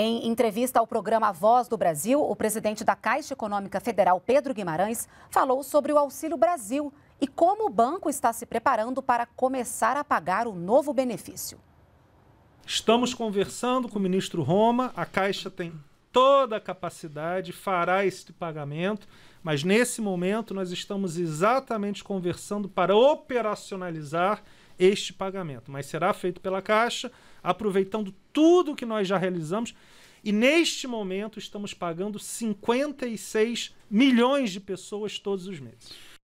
Em entrevista ao programa Voz do Brasil, o presidente da Caixa Econômica Federal, Pedro Guimarães, falou sobre o Auxílio Brasil e como o banco está se preparando para começar a pagar o novo benefício. Estamos conversando com o ministro Roma, a Caixa tem toda a capacidade, fará este pagamento, mas nesse momento nós estamos exatamente conversando para operacionalizar este pagamento, mas será feito pela Caixa, aproveitando tudo que nós já realizamos. E neste momento estamos pagando 56 milhões de pessoas todos os meses.